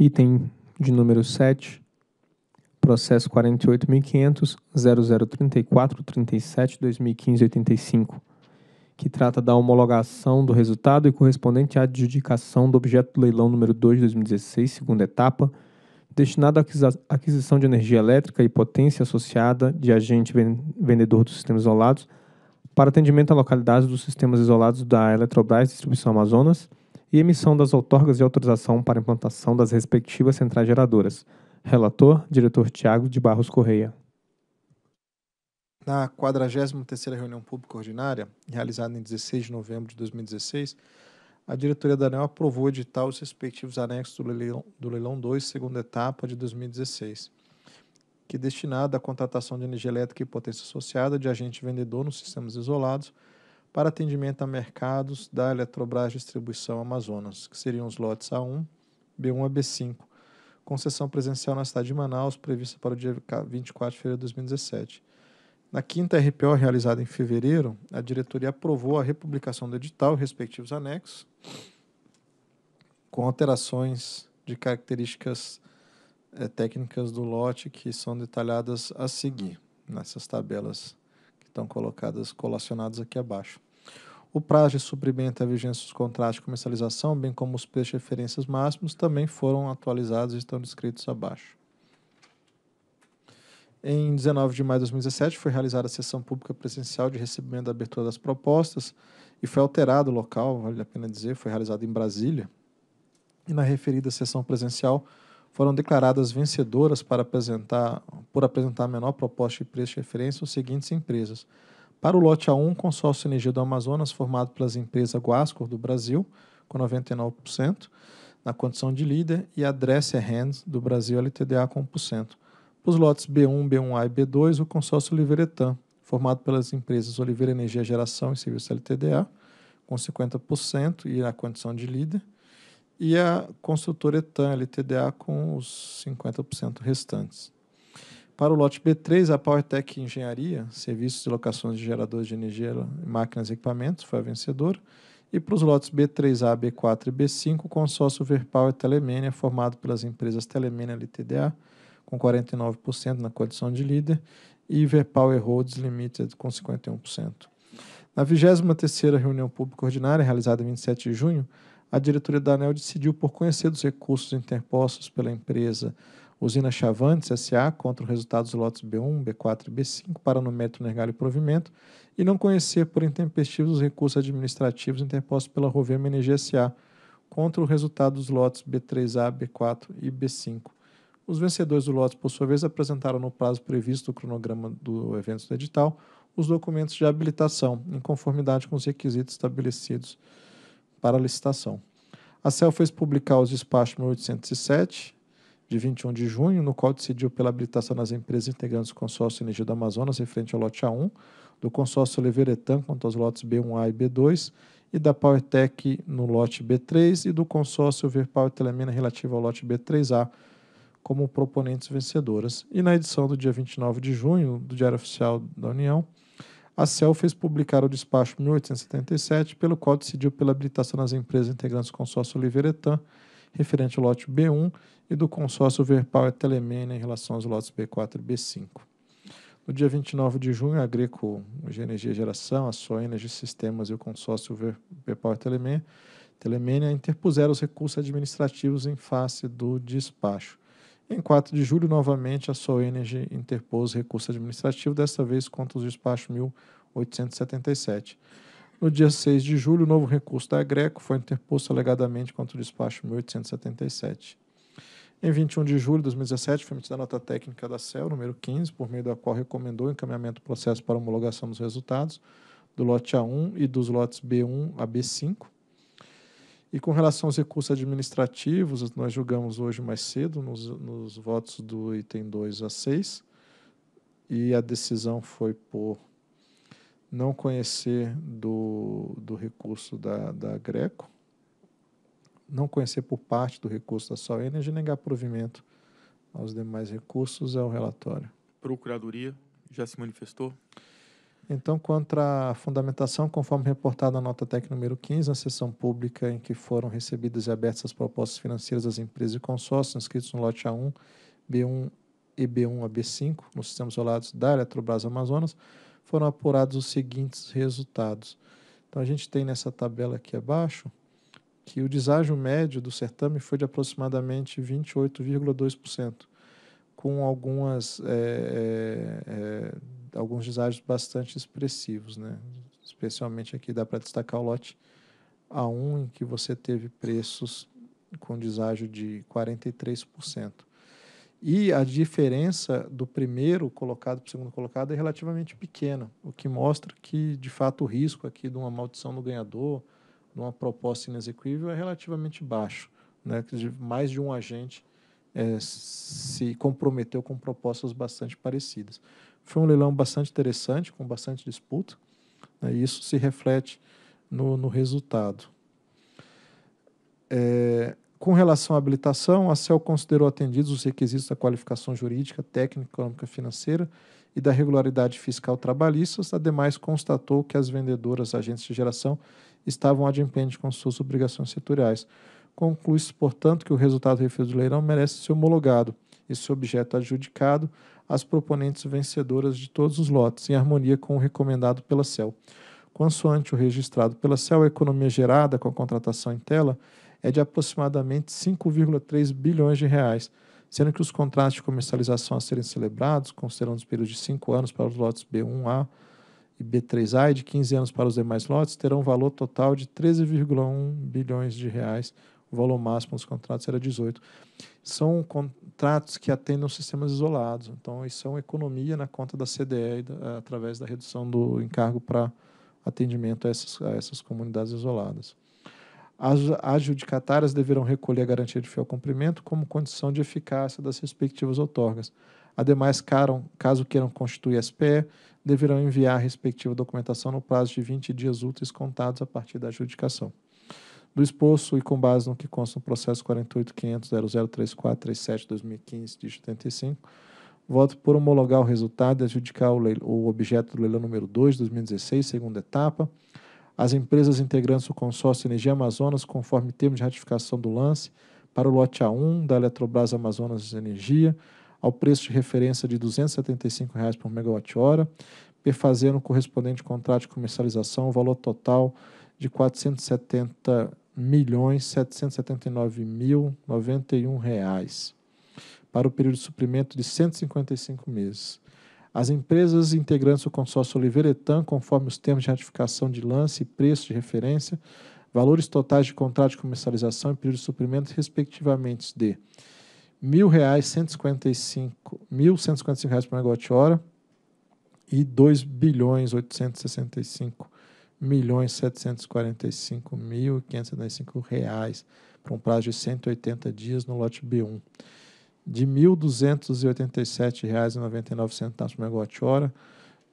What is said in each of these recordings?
Item de número 7, processo 48.500.0034.37.2015.85, que trata da homologação do resultado e correspondente à adjudicação do objeto do leilão número 2 2016, segunda etapa, destinado à aquisição de energia elétrica e potência associada de agente vendedor dos sistemas isolados para atendimento a localidades dos sistemas isolados da Eletrobras Distribuição Amazonas, e emissão das outorgas de autorização para implantação das respectivas centrais geradoras. Relator, diretor Tiago de Barros Correia. Na 43ª reunião pública ordinária, realizada em 16 de novembro de 2016, a diretoria da ANEL aprovou o edital os respectivos anexos do leilão, do leilão 2, segunda etapa de 2016, que é destinado à contratação de energia elétrica e potência associada de agente vendedor nos sistemas isolados, para atendimento a mercados da Eletrobras Distribuição Amazonas, que seriam os lotes A1, B1 a B5, com sessão presencial na cidade de Manaus, prevista para o dia 24 de fevereiro de 2017. Na quinta RPO, realizada em fevereiro, a diretoria aprovou a republicação do edital e respectivos anexos, com alterações de características eh, técnicas do lote que são detalhadas a seguir nessas tabelas estão colocadas, colacionadas aqui abaixo. O prazo de suprimento e a vigência dos contratos de comercialização, bem como os preços de referências máximos, também foram atualizados e estão descritos abaixo. Em 19 de maio de 2017, foi realizada a sessão pública presencial de recebimento da abertura das propostas e foi alterado o local, vale a pena dizer, foi realizado em Brasília. E na referida sessão presencial, foram declaradas vencedoras para apresentar, por apresentar a menor proposta de preço de referência as seguintes empresas. Para o lote A1, o consórcio Energia do Amazonas, formado pelas empresas Guascor do Brasil, com 99%, na condição de líder, e a Dresser Hands do Brasil LTDA com 1%. Para os lotes B1, B1A e B2, o consórcio Oliveretã, formado pelas empresas Oliveira Energia Geração e Serviço LTDA, com 50% e na condição de líder, e a construtora Etan LTDA com os 50% restantes. Para o lote B3, a PowerTech Engenharia, Serviços de Locações de Geradores de Energia, Máquinas e Equipamentos, foi a vencedora. E para os lotes B3A, B4 e B5, o consórcio Verpower Telemênia, formado pelas empresas Telemênia LTDA, com 49% na condição de líder, e Verpower Roads Limited, com 51%. Na 23ª reunião pública ordinária, realizada em 27 de junho, a diretoria da ANEL decidiu por conhecer dos recursos interpostos pela empresa Usina Chavantes S.A. contra o resultado dos lotes B1, B4 e B5 para numérito, nergalho e provimento e não conhecer por intempestivos os recursos administrativos interpostos pela Rovema Energia S.A. contra o resultado dos lotes B3A, B4 e B5. Os vencedores do lote, por sua vez, apresentaram no prazo previsto do cronograma do evento do edital os documentos de habilitação, em conformidade com os requisitos estabelecidos para licitação. A CEL fez publicar os despachos 1807, de 21 de junho, no qual decidiu pela habilitação das empresas integrantes do consórcio Energia do Amazonas, referente ao lote A1, do consórcio Leveretan, quanto aos lotes B1A e B2, e da PowerTech no lote B3 e do consórcio Verpower Telemina relativo ao lote B3A, como proponentes vencedoras. E na edição do dia 29 de junho do Diário Oficial da União, a CEL fez publicar o despacho 1877, pelo qual decidiu pela habilitação das empresas integrantes do consórcio Oliveretan, referente ao lote B1, e do consórcio Verpal e Telemena em relação aos lotes B4 e B5. No dia 29 de junho, a Greco Energia Geração, a Só Energia Sistemas e o consórcio Verpower e Telemena, interpuseram os recursos administrativos em face do despacho. Em 4 de julho, novamente, a Sol Energy interpôs recurso administrativo, desta vez contra os despachos 1877. No dia 6 de julho, o novo recurso da Greco foi interposto alegadamente contra o despacho 1877. Em 21 de julho de 2017, foi emitida a nota técnica da CEL, número 15, por meio da qual recomendou o encaminhamento do processo para homologação dos resultados do lote A1 e dos lotes B1 a B5. E com relação aos recursos administrativos, nós julgamos hoje mais cedo, nos, nos votos do item 2 a 6, e a decisão foi por não conhecer do, do recurso da, da Greco, não conhecer por parte do recurso da Sol Energy, negar provimento aos demais recursos é o relatório. Procuradoria já se manifestou? Então, contra a fundamentação, conforme reportado na nota técnica número 15, na sessão pública em que foram recebidas e abertas as propostas financeiras das empresas e consórcios inscritos no lote A1, B1 e B1 a B5, nos sistemas isolados da Eletrobras Amazonas, foram apurados os seguintes resultados. Então, a gente tem nessa tabela aqui abaixo que o deságio médio do certame foi de aproximadamente 28,2%, com algumas é, é, alguns deságios bastante expressivos, né? Especialmente aqui dá para destacar o lote A1, em que você teve preços com deságio de 43%. E a diferença do primeiro colocado para o segundo colocado é relativamente pequena, o que mostra que, de fato, o risco aqui de uma maldição no ganhador, de uma proposta inexequível, é relativamente baixo. Né? Mais de um agente é, se comprometeu com propostas bastante parecidas. Foi um leilão bastante interessante, com bastante disputa, né, e isso se reflete no, no resultado. É, com relação à habilitação, a CEL considerou atendidos os requisitos da qualificação jurídica, técnica, econômica financeira e da regularidade fiscal trabalhista, ademais constatou que as vendedoras agentes de geração estavam adimplentes com suas obrigações setoriais. Conclui-se, portanto, que o resultado referido do leilão merece ser homologado e seu objeto adjudicado as proponentes vencedoras de todos os lotes, em harmonia com o recomendado pela CEL. Consoante o registrado pela CEL, a economia gerada com a contratação em tela é de aproximadamente 5,3 bilhões de reais, sendo que os contratos de comercialização a serem celebrados, considerando os períodos de 5 anos para os lotes B1A e B3A e de 15 anos para os demais lotes, terão um valor total de 13,1 bilhões de reais, o valor máximo dos contratos era 18. São contratos que atendem aos sistemas isolados, então isso é uma economia na conta da CDE através da redução do encargo para atendimento a essas, a essas comunidades isoladas. As adjudicatárias deverão recolher a garantia de fiel cumprimento como condição de eficácia das respectivas outorgas. Ademais, caso queiram constituir SPE, deverão enviar a respectiva documentação no prazo de 20 dias úteis contados a partir da adjudicação do exposto e com base no que consta no processo 48.500.003437-2015, dígito 85, voto por homologar o resultado e adjudicar o, leilo, o objeto do leilão número 2, 2016, segunda etapa, as empresas integrantes do consórcio Energia Amazonas, conforme termo de ratificação do lance, para o lote A1 da Eletrobras Amazonas Energia, ao preço de referência de R$ 275,00 por megawatt-hora, perfazendo o correspondente contrato de comercialização, o valor total R$ de 470 milhões 779 mil 91 reais para o período de suprimento de 155 meses. As empresas integrantes do consórcio Oliveira conforme os termos de ratificação de lance e preço de referência, valores totais de contrato de comercialização e período de suprimento, respectivamente, de R$ 1.155 reais por megawatt-hora e R$ 2 milhões 745 mil 575 reais para um prazo de 180 dias no lote B1. De R$ 1.287,99 por megawatt-hora,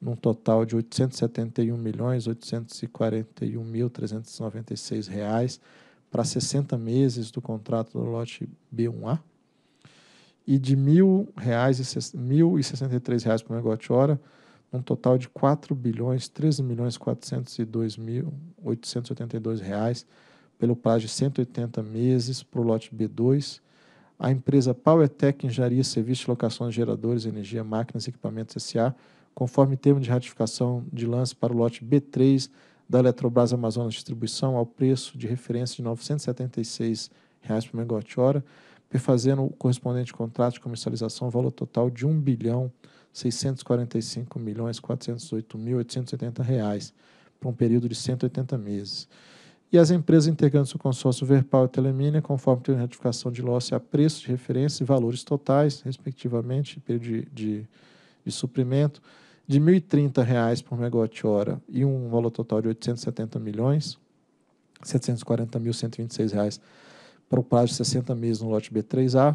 num total de R$ 871 para 60 meses do contrato do lote B1A e de R$ 1.063,00 por megawatt-hora um total de 4 bilhões 13 milhões 402 mil 882 reais pelo prazo de 180 meses para o lote B2. A empresa PowerTech Engenharia, Serviços, Locações, Geradores, Energia, Máquinas e Equipamentos S.A., conforme termo de ratificação de lance para o lote B3 da Eletrobras Amazonas Distribuição ao preço de referência de R$ 976,00 reais por megawatt-hora, perfazendo o correspondente contrato de comercialização valor total de R$ 1 bilhão 645 milhões 408 mil 880 reais para um período de 180 meses. E as empresas integrantes do consórcio Verpal e Telemínia, conforme tem ratificação de lote a preço de referência e valores totais, respectivamente, de, de, de suprimento, de R$ 1.030 por megawatt-hora e um valor total de R$ 870 milhões, R$ 740.126 para o prazo de 60 meses no lote B3A,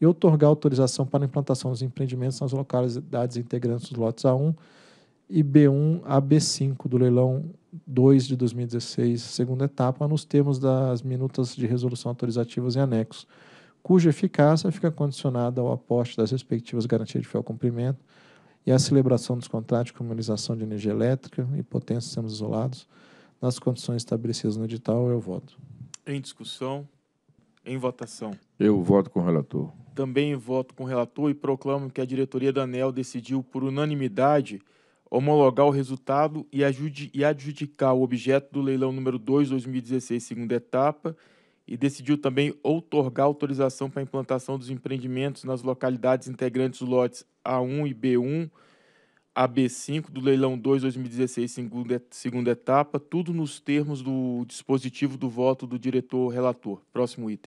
e outorgar autorização para a implantação dos empreendimentos nas localidades integrantes dos lotes A1 e B1 a B5 do leilão 2 de 2016, segunda etapa, nos termos das minutas de resolução autorizativas e anexos, cuja eficácia fica condicionada ao aporte das respectivas garantias de fiel cumprimento e à celebração dos contratos de comunização de energia elétrica e potência sistemas isolados nas condições estabelecidas no edital. Eu voto. Em discussão. Em votação. Eu voto com o relator também voto com o relator e proclamo que a diretoria da ANEL decidiu, por unanimidade, homologar o resultado e, adjudicar o objeto do leilão número 2, 2016, segunda etapa, e decidiu também outorgar autorização para a implantação dos empreendimentos nas localidades integrantes dos lotes A1 e B1, AB5 do leilão 2 2016, segunda, segunda etapa, tudo nos termos do dispositivo do voto do diretor relator. Próximo item.